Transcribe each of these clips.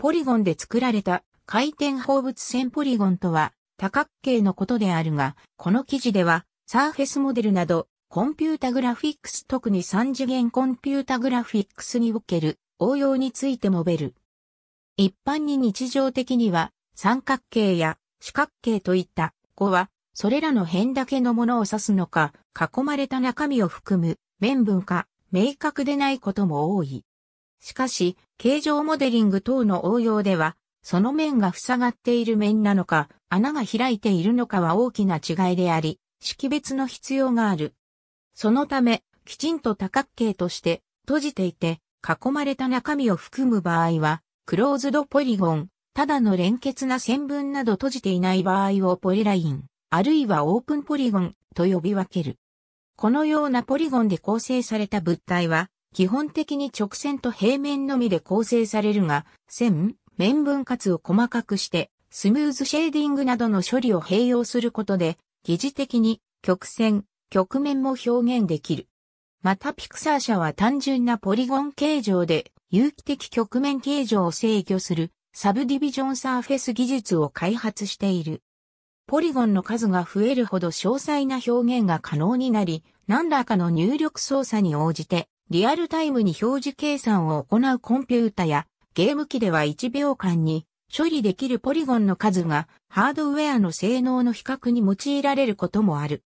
ポリゴンで作られた回転放物線ポリゴンとは多角形のことであるが、この記事ではサーフェスモデルなどコンピュータグラフィックス特に3次元コンピュータグラフィックスにおける応用について述べる。一般に日常的には三角形や四角形といった語はそれらの辺だけのものを指すのか囲まれた中身を含む面分か明確でないことも多い。しかし、形状モデリング等の応用では、その面が塞がっている面なのか、穴が開いているのかは大きな違いであり、識別の必要がある。そのため、きちんと多角形として閉じていて、囲まれた中身を含む場合は、クローズドポリゴン、ただの連結な線分など閉じていない場合をポリライン、あるいはオープンポリゴンと呼び分ける。このようなポリゴンで構成された物体は、基本的に直線と平面のみで構成されるが、線、面分割を細かくして、スムーズシェーディングなどの処理を併用することで、疑似的に曲線、曲面も表現できる。またピクサー社は単純なポリゴン形状で有機的局面形状を制御するサブディビジョンサーフェス技術を開発している。ポリゴンの数が増えるほど詳細な表現が可能になり、何らかの入力操作に応じてリアルタイムに表示計算を行うコンピュータやゲーム機では1秒間に処理できるポリゴンの数がハードウェアの性能の比較に用いられることもある。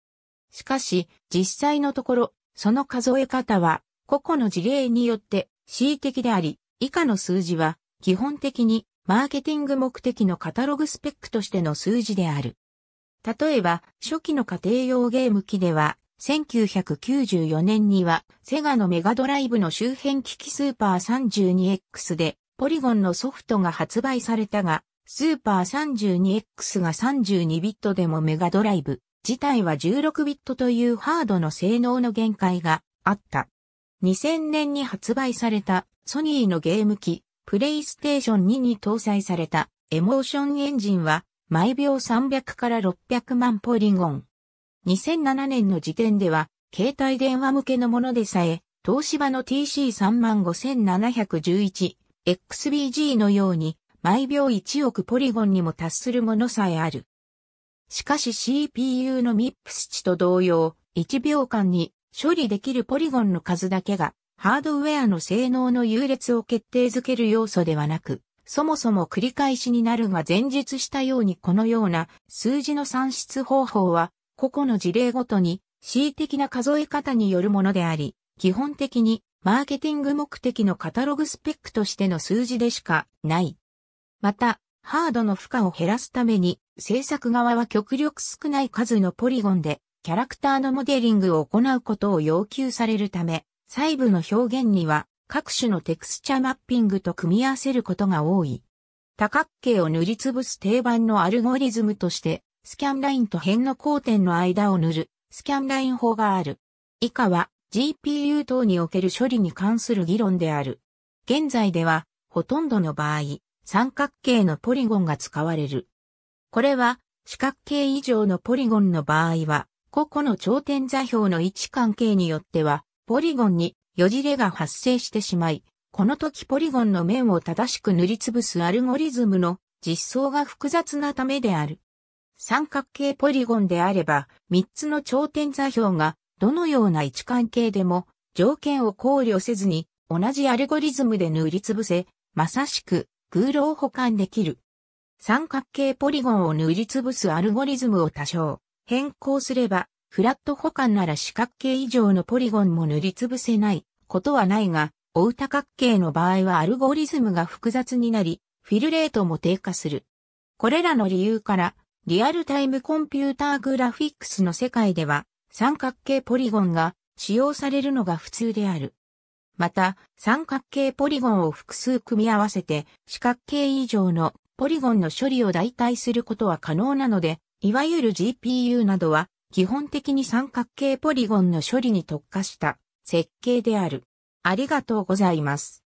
しかし、実際のところ、その数え方は個々の事例によって恣意的であり、以下の数字は基本的にマーケティング目的のカタログスペックとしての数字である。例えば、初期の家庭用ゲーム機では、1994年には、セガのメガドライブの周辺機器スーパー 32X で、ポリゴンのソフトが発売されたが、スーパー 32X が32ビットでもメガドライブ自体は16ビットというハードの性能の限界があった。2000年に発売されたソニーのゲーム機、プレイステーション2に搭載されたエモーションエンジンは毎秒300から600万ポリゴン。2007年の時点では、携帯電話向けのものでさえ、東芝の TC35711、XBG のように、毎秒1億ポリゴンにも達するものさえある。しかし CPU の MIPS 値と同様、1秒間に処理できるポリゴンの数だけが、ハードウェアの性能の優劣を決定づける要素ではなく、そもそも繰り返しになるが前述したようにこのような数字の算出方法は個々の事例ごとに、恣意的な数え方によるものであり、基本的にマーケティング目的のカタログスペックとしての数字でしかない。また、ハードの負荷を減らすために、制作側は極力少ない数のポリゴンで、キャラクターのモデリングを行うことを要求されるため、細部の表現には各種のテクスチャマッピングと組み合わせることが多い。多角形を塗りつぶす定番のアルゴリズムとして、スキャンラインと辺の交点の間を塗る、スキャンライン法がある。以下は GPU 等における処理に関する議論である。現在では、ほとんどの場合、三角形のポリゴンが使われる。これは、四角形以上のポリゴンの場合は、個々の頂点座標の位置関係によっては、ポリゴンによじれが発生してしまい、この時ポリゴンの面を正しく塗りつぶすアルゴリズムの実装が複雑なためである。三角形ポリゴンであれば、三つの頂点座標がどのような位置関係でも条件を考慮せずに同じアルゴリズムで塗りつぶせ、まさしく空路を保管できる。三角形ポリゴンを塗りつぶすアルゴリズムを多少変更すれば、フラット保管なら四角形以上のポリゴンも塗りつぶせないことはないが、大多角形の場合はアルゴリズムが複雑になり、フィルレートも低下する。これらの理由から、リアルタイムコンピューターグラフィックスの世界では、三角形ポリゴンが使用されるのが普通である。また、三角形ポリゴンを複数組み合わせて、四角形以上のポリゴンの処理を代替することは可能なので、いわゆる GPU などは、基本的に三角形ポリゴンの処理に特化した設計である。ありがとうございます。